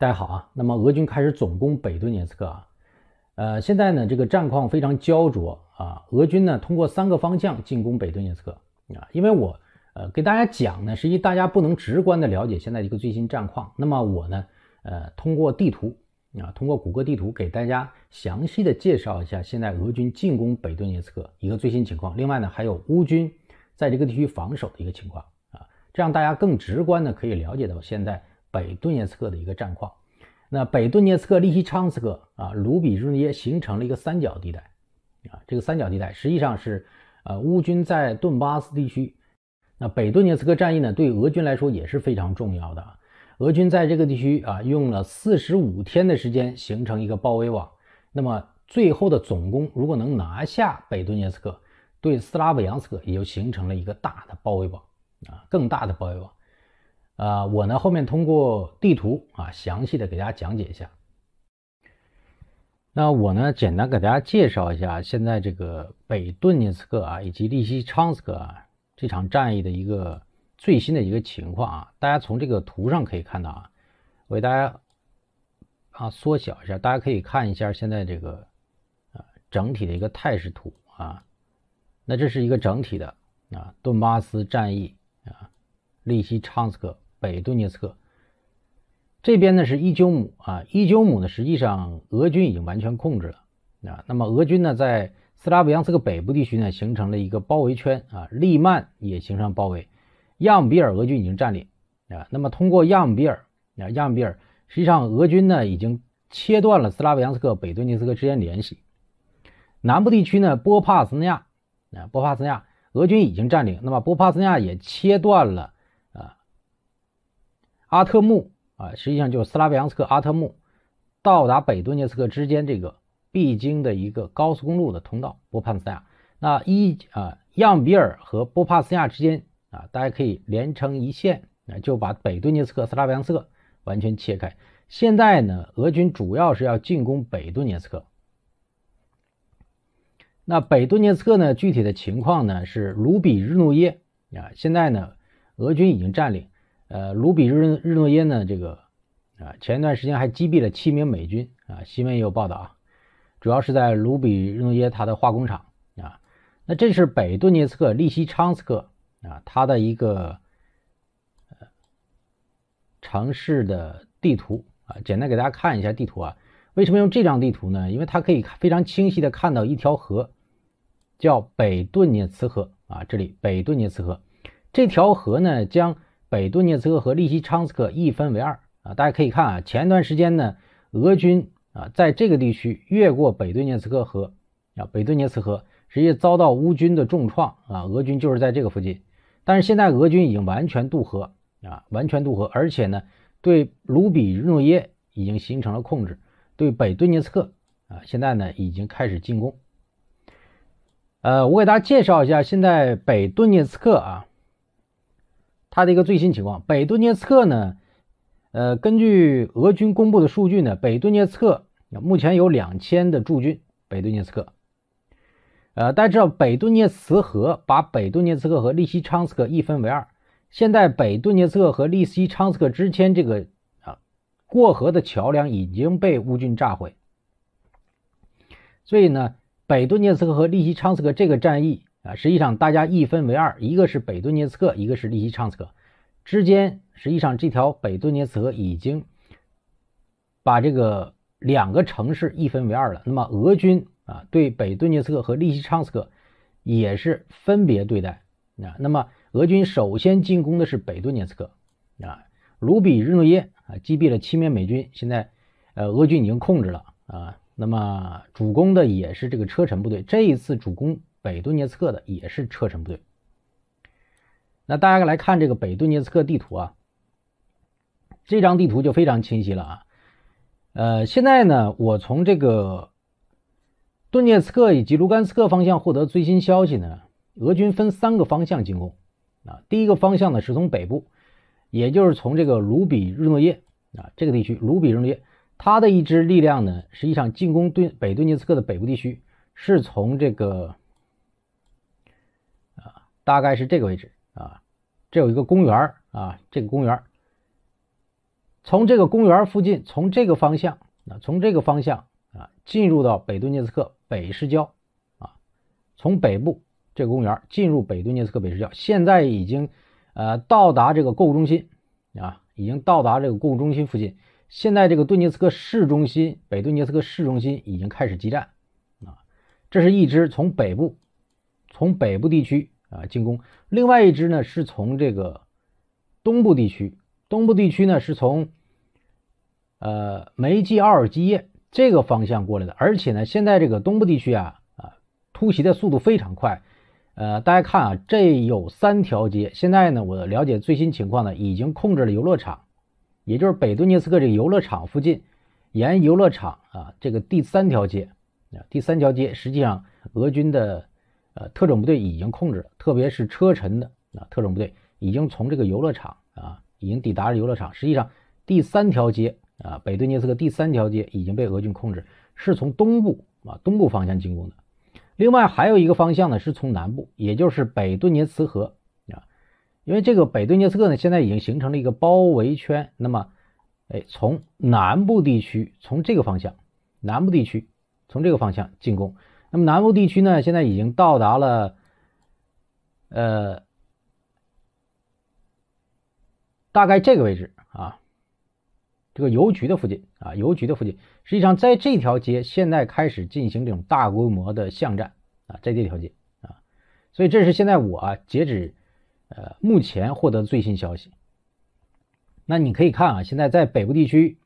大家好啊，那么俄军开始总攻北顿涅茨克啊，呃，现在呢这个战况非常焦灼啊，俄军呢通过三个方向进攻北顿涅茨克啊，因为我呃给大家讲呢，实际大家不能直观的了解现在一个最新战况，那么我呢呃通过地图啊，通过谷歌地图给大家详细的介绍一下现在俄军进攻北顿涅茨克一个最新情况，另外呢还有乌军在这个地区防守的一个情况啊，这样大家更直观的可以了解到现在。北顿涅茨克的一个战况，那北顿涅茨克、利希昌斯克啊、卢比日涅形成了一个三角地带，啊，这个三角地带实际上是呃，乌军在顿巴斯地区，那北顿涅茨克战役呢，对俄军来说也是非常重要的。俄军在这个地区啊，用了四十五天的时间形成一个包围网，那么最后的总攻如果能拿下北顿涅茨克，对斯拉布扬斯克也就形成了一个大的包围网啊，更大的包围网。啊，我呢后面通过地图啊，详细的给大家讲解一下。那我呢简单给大家介绍一下现在这个北顿涅茨克啊以及利西昌斯克啊这场战役的一个最新的一个情况啊。大家从这个图上可以看到啊，我给大家啊缩小一下，大家可以看一下现在这个啊整体的一个态势图啊。那这是一个整体的啊顿巴斯战役啊利西昌斯克。北顿涅茨克这边呢是伊久姆啊，伊久姆呢实际上俄军已经完全控制了啊。那么俄军呢在斯拉维扬斯克北部地区呢形成了一个包围圈啊，利曼也形成包围，亚姆比尔俄军已经占领啊。那么通过亚姆比尔啊，亚姆比尔实际上俄军呢已经切断了斯拉维扬斯克北顿涅茨克之间联系。南部地区呢波帕兹尼亚啊，波帕斯尼亚俄军已经占领，那么波帕斯尼亚也切断了。阿特木啊，实际上就是斯拉维扬斯克、阿特木到达北顿涅茨克之间这个必经的一个高速公路的通道波帕斯亚。那一啊，样比尔和波帕斯亚之间啊，大家可以连成一线，啊，就把北顿涅茨克、斯拉维扬斯克完全切开。现在呢，俄军主要是要进攻北顿涅茨克。那北顿涅茨克呢，具体的情况呢是卢比日诺耶啊，现在呢，俄军已经占领。呃，卢比日日诺耶呢？这个啊，前一段时间还击毙了七名美军啊，新闻也有报道啊。主要是在卢比日诺耶他的化工厂啊。那这是北顿涅茨克利希昌斯克啊，他的一个呃城市的地图啊，简单给大家看一下地图啊。为什么用这张地图呢？因为它可以非常清晰的看到一条河，叫北顿涅茨河啊。这里北顿涅茨河这条河呢，将北顿涅茨克和利希昌斯克一分为二啊！大家可以看啊，前一段时间呢，俄军啊在这个地区越过北顿涅茨克河啊，北顿涅茨克实际遭到乌军的重创啊，俄军就是在这个附近。但是现在俄军已经完全渡河啊，完全渡河，而且呢，对卢比诺耶已经形成了控制，对北顿涅茨克啊，现在呢已经开始进攻。呃，我给大家介绍一下现在北顿涅茨克啊。它的一个最新情况，北顿涅茨克呢？呃，根据俄军公布的数据呢，北顿涅茨克目前有两千的驻军。北顿涅茨克，呃，大家知道北顿涅茨河把北顿涅茨克和利西昌斯克一分为二。现在北顿涅茨克和利西昌斯克之间这个啊，过河的桥梁已经被乌军炸毁，所以呢，北顿涅茨克和利西昌斯克这个战役。啊，实际上大家一分为二，一个是北顿涅茨克，一个是利希昌斯克，之间实际上这条北顿涅茨克已经把这个两个城市一分为二了。那么俄军啊，对北顿涅茨克和利希昌斯克也是分别对待啊。那么俄军首先进攻的是北顿涅茨克啊，卢比日诺耶啊，击毙了七名美军，现在呃俄军已经控制了啊。那么主攻的也是这个车臣部队，这一次主攻。北顿涅茨克的也是车臣部队。那大家来看这个北顿涅茨克地图啊，这张地图就非常清晰了啊。呃，现在呢，我从这个顿涅茨克以及卢甘斯克方向获得最新消息呢，俄军分三个方向进攻啊。第一个方向呢是从北部，也就是从这个卢比日诺耶啊这个地区，卢比日诺耶，它的一支力量呢实际上进攻顿北顿涅茨克的北部地区，是从这个。大概是这个位置啊，这有一个公园啊，这个公园从这个公园附近，从这个方向啊，从这个方向啊，进入到北顿涅茨克北市郊啊，从北部这个公园进入北顿涅茨克北市郊，现在已经呃到达这个购物中心啊，已经到达这个购物中心附近，现在这个顿涅茨克市中心，北顿涅茨克市中心已经开始激战啊，这是一支从北部，从北部地区。啊，进攻！另外一支呢，是从这个东部地区，东部地区呢，是从呃梅季奥尔基耶这个方向过来的，而且呢，现在这个东部地区啊啊，突袭的速度非常快。呃，大家看啊，这有三条街，现在呢，我了解最新情况呢，已经控制了游乐场，也就是北顿涅茨克这个游乐场附近，沿游乐场啊这个第三条街啊，第三条街实际上俄军的。呃，特种部队已经控制了，特别是车臣的啊，特种部队已经从这个游乐场啊，已经抵达了游乐场。实际上，第三条街啊，北顿涅茨克第三条街已经被俄军控制，是从东部啊东部方向进攻的。另外还有一个方向呢，是从南部，也就是北顿涅茨河啊，因为这个北顿涅茨克呢现在已经形成了一个包围圈。那么，哎，从南部地区，从这个方向，南部地区，从这个方向进攻。那么南部地区呢，现在已经到达了，呃，大概这个位置啊，这个邮局的附近啊，邮局的附近，实际上在这条街现在开始进行这种大规模的巷战啊，在这条街啊，所以这是现在我截止呃目前获得最新消息。那你可以看啊，现在在北部地区。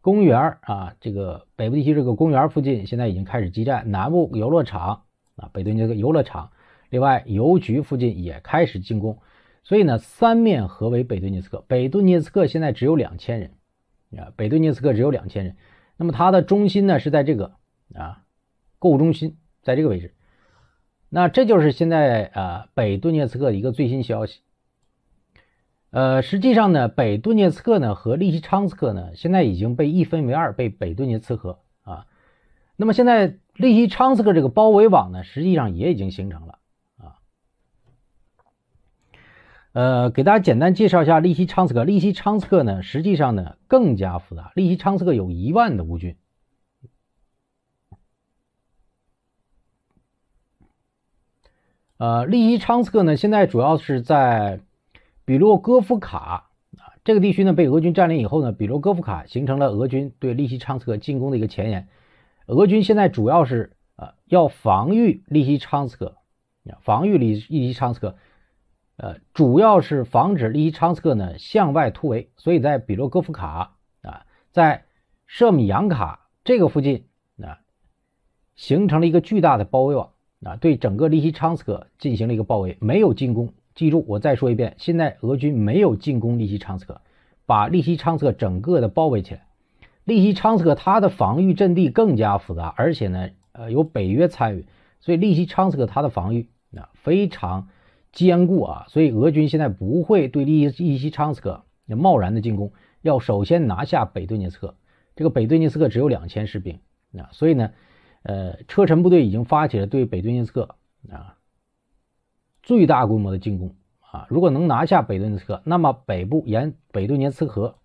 公园啊，这个北部地区这个公园附近现在已经开始激战。南部游乐场啊，北顿这个游乐场，另外邮局附近也开始进攻。所以呢，三面合围北顿涅茨克。北顿涅茨克现在只有两千人啊，北顿涅茨克只有两千人。那么它的中心呢是在这个啊购物中心，在这个位置。那这就是现在啊北顿涅茨克的一个最新消息。呃，实际上呢，北顿涅茨克呢和利希昌斯克呢，现在已经被一分为二，被北顿涅茨克啊。那么现在利希昌斯克这个包围网呢，实际上也已经形成了啊。呃，给大家简单介绍一下利希昌斯克。利希昌斯克呢，实际上呢更加复杂，利希昌斯克有一万的乌军。呃，利希昌斯克呢，现在主要是在。比洛戈夫卡啊，这个地区呢被俄军占领以后呢，比洛戈夫卡形成了俄军对利西昌斯克进攻的一个前沿。俄军现在主要是啊要防御利西昌斯克，防御利利西昌斯克，呃，主要是防止利西昌斯克呢向外突围。所以在比洛戈夫卡啊，在舍米扬卡这个附近啊，形成了一个巨大的包围网啊，对整个利西昌斯克进行了一个包围，没有进攻。记住，我再说一遍，现在俄军没有进攻利西昌斯克，把利西昌斯克整个的包围起来。利西昌斯克它的防御阵地更加复杂，而且呢，呃，有北约参与，所以利西昌斯克它的防御啊非常坚固啊。所以俄军现在不会对利利西昌斯克贸然的进攻，要首先拿下北顿涅茨克。这个北顿涅茨克只有两千士兵，啊，所以呢，呃，车臣部队已经发起了对北顿涅茨克啊。最大规模的进攻啊！如果能拿下北顿斯克，那么北部沿北顿涅茨河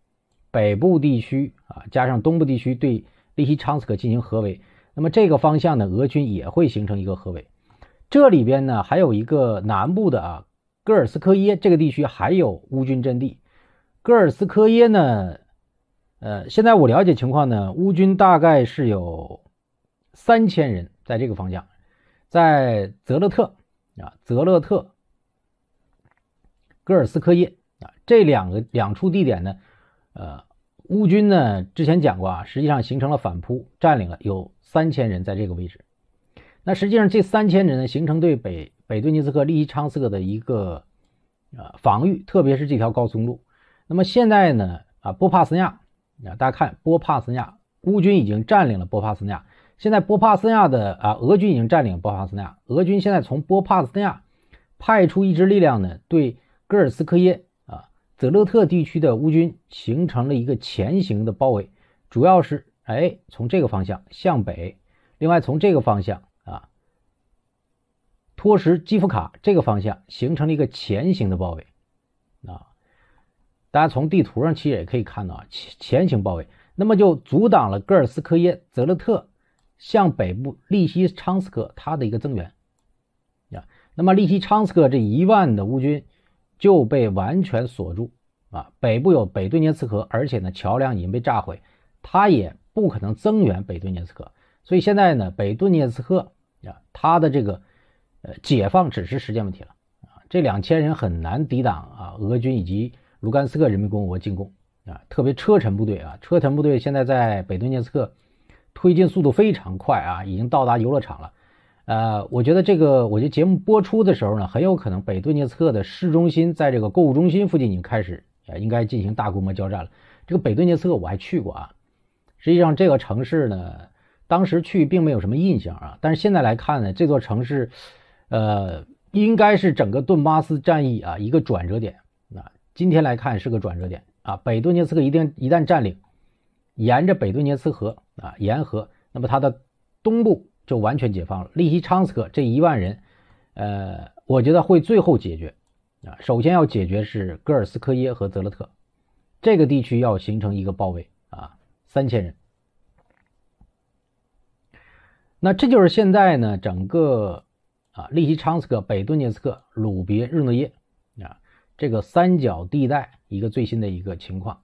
北部地区啊，加上东部地区对利希昌斯克进行合围，那么这个方向呢，俄军也会形成一个合围。这里边呢，还有一个南部的啊，戈尔斯科耶这个地区还有乌军阵地。戈尔斯科耶呢，呃，现在我了解情况呢，乌军大概是有三千人在这个方向，在泽勒特。啊，泽勒特、戈尔斯科耶啊，这两个两处地点呢，呃，乌军呢之前讲过啊，实际上形成了反扑，占领了有三千人在这个位置。那实际上这三千人呢，形成对北北顿涅茨克、利希昌克的一个啊防御，特别是这条高速公路。那么现在呢，啊，波帕斯尼亚啊，大家看波帕斯尼亚，乌军已经占领了波帕斯尼亚。现在波帕斯尼亚的啊，俄军已经占领波帕斯尼亚。俄军现在从波帕斯尼亚派出一支力量呢，对戈尔斯科耶啊、泽勒特地区的乌军形成了一个前行的包围，主要是哎从这个方向向北，另外从这个方向啊，托什基夫卡这个方向形成了一个前行的包围啊。大家从地图上其实也可以看到啊，前行包围，那么就阻挡了戈尔斯科耶、泽勒特。向北部利西昌斯克，它的一个增援，啊，那么利西昌斯克这一万的乌军就被完全锁住啊。北部有北顿涅茨河，而且呢桥梁已经被炸毁，他也不可能增援北顿涅茨克。所以现在呢，北顿涅茨克啊，他的这个呃解放只是时间问题了啊。这两千人很难抵挡啊俄军以及卢甘斯克人民共和国进攻啊，特别车臣部队啊，车臣部队现在在北顿涅茨克。推进速度非常快啊，已经到达游乐场了。呃，我觉得这个，我觉得节目播出的时候呢，很有可能北顿涅茨克的市中心在这个购物中心附近已经开始，呃，应该进行大规模交战了。这个北顿涅茨克我还去过啊，实际上这个城市呢，当时去并没有什么印象啊，但是现在来看呢，这座城市，呃，应该是整个顿巴斯战役啊一个转折点。那今天来看是个转折点啊，北顿涅茨克一定一旦占领，沿着北顿涅茨河。啊，沿河，那么它的东部就完全解放了。利西昌斯克这一万人，呃，我觉得会最后解决。啊，首先要解决是戈尔斯科耶和泽勒特这个地区，要形成一个包围。啊，三千人。那这就是现在呢，整个啊，利西昌斯克、北顿涅茨克、鲁别日诺耶啊，这个三角地带一个最新的一个情况。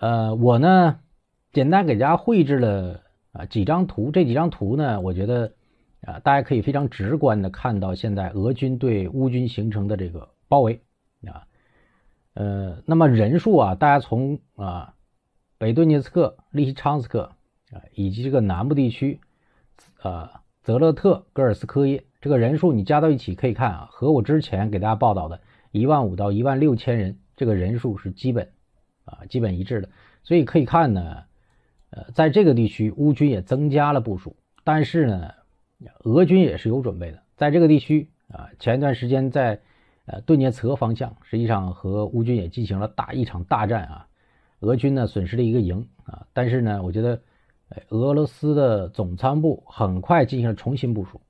呃，我呢。简单给大家绘制了啊几张图，这几张图呢，我觉得啊大家可以非常直观的看到现在俄军对乌军形成的这个包围啊，呃，那么人数啊，大家从啊北顿涅茨克、利希昌斯克啊以及这个南部地区啊泽勒特戈尔斯科耶这个人数你加到一起可以看啊，和我之前给大家报道的一万五到一万六千人这个人数是基本啊基本一致的，所以可以看呢。呃，在这个地区，乌军也增加了部署，但是呢，俄军也是有准备的。在这个地区啊，前一段时间在呃顿涅茨克方向，实际上和乌军也进行了打一场大战啊，俄军呢损失了一个营啊，但是呢，我觉得，俄罗斯的总参谋部很快进行了重新部署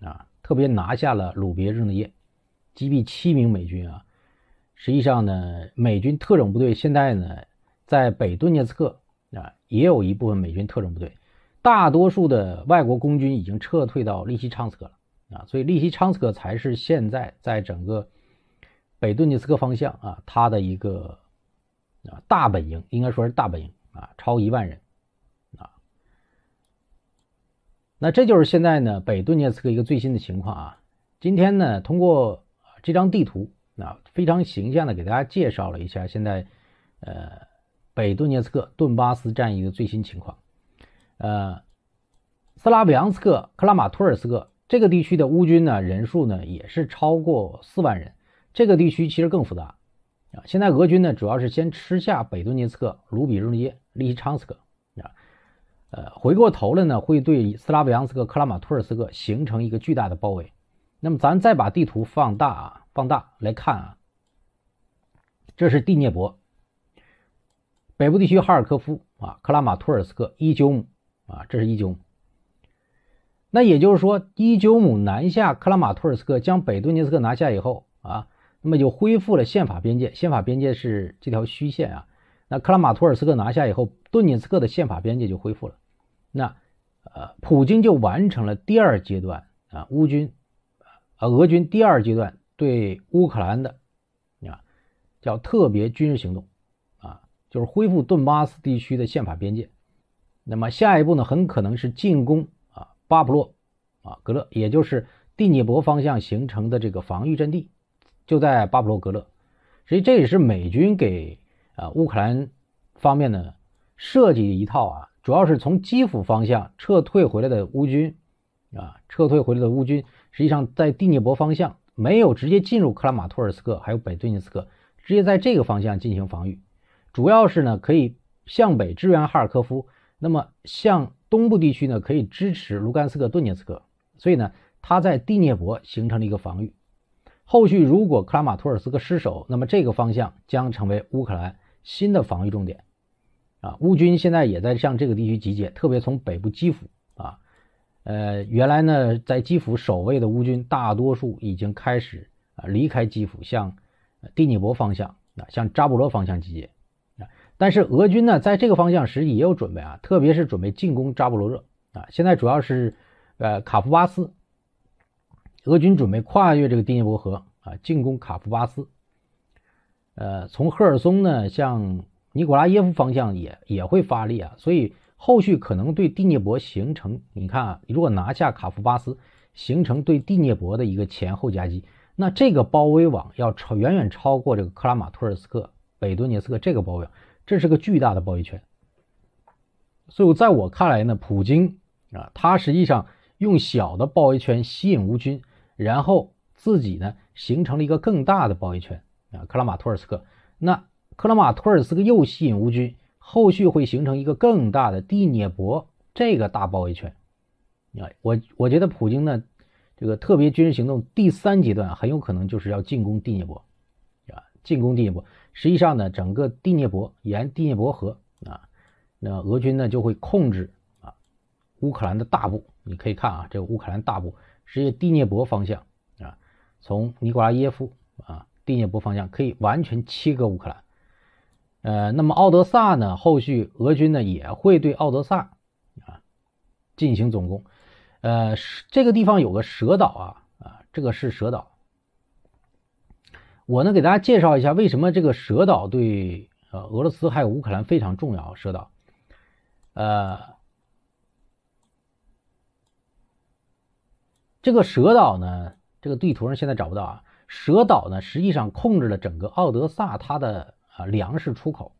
啊，特别拿下了鲁别日耶，击毙七名美军啊。实际上呢，美军特种部队现在呢，在北顿涅茨克。啊，也有一部分美军特种部队，大多数的外国空军已经撤退到利西昌斯克了啊，所以利西昌斯克才是现在在整个北顿涅茨克方向啊，他的一个啊大本营，应该说是大本营啊，超一万人啊。那这就是现在呢北顿涅茨克一个最新的情况啊。今天呢，通过这张地图，啊，非常形象的给大家介绍了一下现在呃。北顿涅茨克顿巴斯战役的最新情况，呃，斯拉维扬斯克、克拉马托尔斯克这个地区的乌军呢人数呢也是超过四万人。这个地区其实更复杂啊！现在俄军呢主要是先吃下北顿涅茨克、卢比日涅、利希昌斯克啊，呃，回过头来呢会对斯拉维扬斯克、克拉马托尔斯克形成一个巨大的包围。那么咱再把地图放大啊，放大来看啊，这是第聂伯。北部地区哈尔科夫啊，克拉马托尔斯克伊久姆啊，这是一久姆。那也就是说，伊久姆南下克拉马托尔斯克，将北顿涅茨克拿下以后啊，那么就恢复了宪法边界。宪法边界是这条虚线啊。那克拉马托尔斯克拿下以后，顿涅茨克的宪法边界就恢复了。那呃，普京就完成了第二阶段啊，乌军啊，俄军第二阶段对乌克兰的啊，叫特别军事行动。就是恢复顿巴斯地区的宪法边界，那么下一步呢，很可能是进攻啊巴布洛啊格勒，也就是第聂伯方向形成的这个防御阵地，就在巴布洛格勒。所以这也是美军给啊乌克兰方面呢设计一套啊，主要是从基辅方向撤退回来的乌军啊撤退回来的乌军，实际上在第聂伯方向没有直接进入克拉马托尔斯克还有北顿涅茨克，直接在这个方向进行防御。主要是呢，可以向北支援哈尔科夫，那么向东部地区呢，可以支持卢甘斯克、顿涅茨克。所以呢，他在第聂伯形成了一个防御。后续如果克拉马托尔斯克失守，那么这个方向将成为乌克兰新的防御重点。啊，乌军现在也在向这个地区集结，特别从北部基辅啊，呃，原来呢，在基辅守卫的乌军，大多数已经开始啊离开基辅，向第聂伯方向啊，向扎波罗方向集结。但是俄军呢，在这个方向实际也有准备啊，特别是准备进攻扎波罗热啊。现在主要是，呃，卡夫巴斯，俄军准备跨越这个第聂伯河啊，进攻卡夫巴斯。呃，从赫尔松呢向尼古拉耶夫方向也也会发力啊，所以后续可能对第聂伯形成，你看啊，如果拿下卡夫巴斯，形成对第聂伯的一个前后夹击，那这个包围网要超远远超过这个克拉马托尔斯克、北顿涅斯克这个包围网。这是个巨大的包围圈，所以在我看来呢，普京啊，他实际上用小的包围圈吸引乌军，然后自己呢形成了一个更大的包围圈啊，克拉马托尔斯克。那克拉马托尔斯克又吸引乌军，后续会形成一个更大的第聂伯这个大包围圈啊。我我觉得普京呢，这个特别军事行动第三阶段很有可能就是要进攻第聂伯。进攻第聂伯，实际上呢，整个第聂伯沿第聂伯河啊，那俄军呢就会控制啊乌克兰的大部。你可以看啊，这个乌克兰大部是第聂伯方向啊，从尼古拉耶夫啊，第聂伯方向可以完全切割乌克兰。呃，那么奥德萨呢，后续俄军呢也会对奥德萨啊进行总攻。呃，这个地方有个蛇岛啊啊，这个是蛇岛。我呢，给大家介绍一下为什么这个蛇岛对呃俄罗斯还有乌克兰非常重要。蛇岛，呃，这个蛇岛呢，这个地图上现在找不到啊。蛇岛呢，实际上控制了整个奥德萨它的啊粮食出口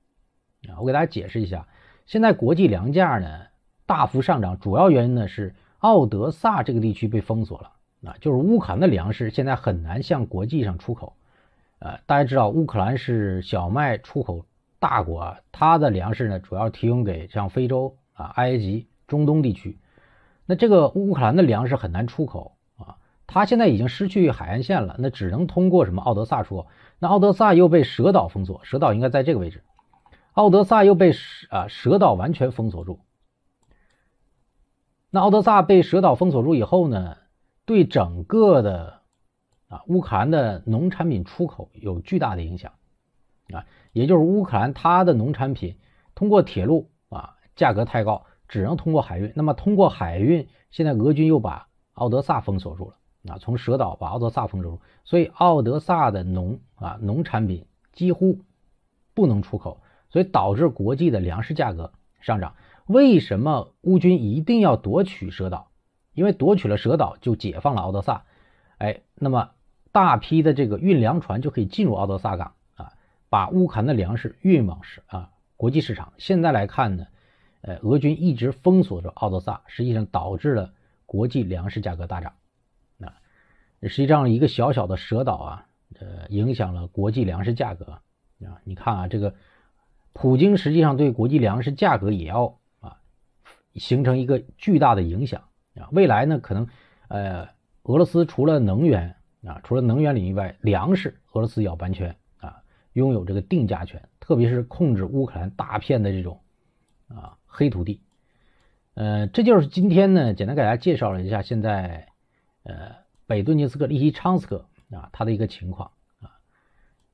啊。我给大家解释一下，现在国际粮价呢大幅上涨，主要原因呢是奥德萨这个地区被封锁了，啊，就是乌克兰的粮食现在很难向国际上出口。呃，大家知道乌克兰是小麦出口大国啊，它的粮食呢主要提供给像非洲啊、埃及、中东地区。那这个乌克兰的粮食很难出口啊，它现在已经失去海岸线了，那只能通过什么？奥德萨说，那奥德萨又被蛇岛封锁，蛇岛应该在这个位置，奥德萨又被啊蛇岛完全封锁住。那奥德萨被蛇岛封锁住以后呢，对整个的。啊，乌克兰的农产品出口有巨大的影响，啊，也就是乌克兰它的农产品通过铁路啊，价格太高，只能通过海运。那么通过海运，现在俄军又把奥德萨封锁住了，啊，从蛇岛把奥德萨封锁住，所以奥德萨的农啊农产品几乎不能出口，所以导致国际的粮食价格上涨。为什么乌军一定要夺取蛇岛？因为夺取了蛇岛就解放了奥德萨，哎，那么。大批的这个运粮船就可以进入敖德萨港啊，把乌克兰的粮食运往啊国际市场。现在来看呢，呃，俄军一直封锁着敖德萨，实际上导致了国际粮食价格大涨。那实际上一个小小的蛇岛啊，呃，影响了国际粮食价格啊。你看啊，这个普京实际上对国际粮食价格也要啊形成一个巨大的影响啊。未来呢，可能呃，俄罗斯除了能源，啊，除了能源领域外，粮食俄罗斯要完全啊拥有这个定价权，特别是控制乌克兰大片的这种啊黑土地。呃，这就是今天呢，简单给大家介绍了一下现在呃北顿涅茨克、利希昌斯克啊它的一个情况啊。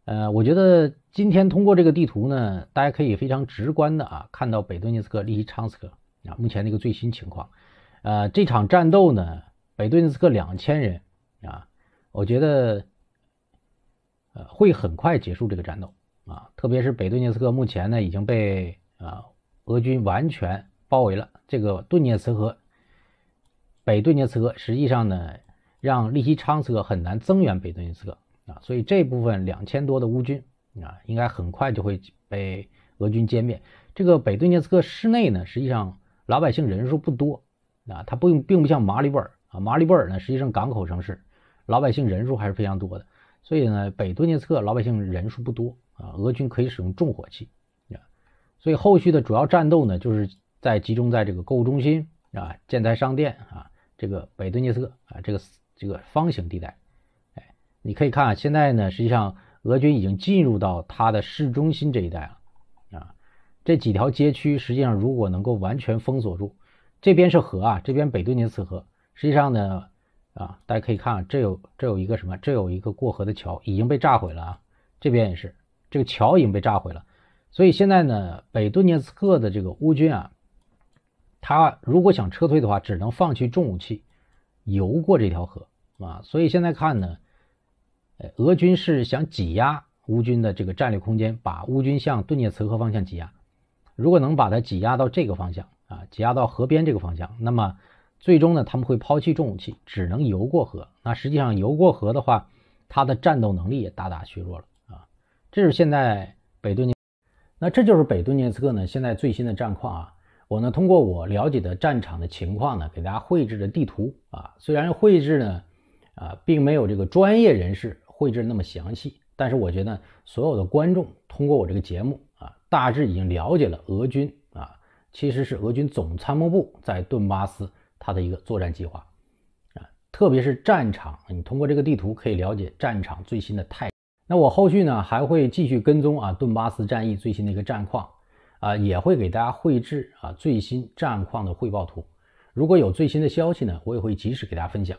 呃，我觉得今天通过这个地图呢，大家可以非常直观的啊看到北顿涅茨克、利希昌斯克啊目前的一个最新情况。呃，这场战斗呢，北顿涅茨克两千人啊。我觉得，呃，会很快结束这个战斗啊！特别是北顿涅茨克，目前呢已经被啊俄军完全包围了。这个顿涅茨河、北顿涅茨克实际上呢，让利希昌斯克很难增援北顿涅茨克啊！所以这部分两千多的乌军啊，应该很快就会被俄军歼灭。这个北顿涅茨克市内呢，实际上老百姓人数不多啊，它不并不像马里布尔啊。马里布尔呢，实际上港口城市。老百姓人数还是非常多的，所以呢，北顿涅茨克老百姓人数不多啊，俄军可以使用重火器啊，所以后续的主要战斗呢，就是在集中在这个购物中心啊、建材商店啊、这个北顿涅茨克啊、这个这个方形地带。哎，你可以看，现在呢，实际上俄军已经进入到它的市中心这一带了啊，这几条街区实际上如果能够完全封锁住，这边是河啊，这边北顿涅茨河，实际上呢。啊，大家可以看啊，这有这有一个什么？这有一个过河的桥已经被炸毁了啊，这边也是，这个桥已经被炸毁了。所以现在呢，北顿涅茨克的这个乌军啊，他如果想撤退的话，只能放弃重武器，游过这条河啊。所以现在看呢，俄军是想挤压乌军的这个战略空间，把乌军向顿涅茨河方向挤压。如果能把它挤压到这个方向啊，挤压到河边这个方向，那么。最终呢，他们会抛弃重武器，只能游过河。那实际上游过河的话，他的战斗能力也大大削弱了啊。这是现在北顿涅，那这就是北顿涅茨克呢现在最新的战况啊。我呢，通过我了解的战场的情况呢，给大家绘制的地图啊。虽然绘制呢，啊，并没有这个专业人士绘制那么详细，但是我觉得所有的观众通过我这个节目啊，大致已经了解了俄军啊，其实是俄军总参谋部在顿巴斯。他的一个作战计划，啊，特别是战场，你通过这个地图可以了解战场最新的态。那我后续呢还会继续跟踪啊顿巴斯战役最新的一个战况，啊，也会给大家绘制啊最新战况的汇报图。如果有最新的消息呢，我也会及时给大家分享。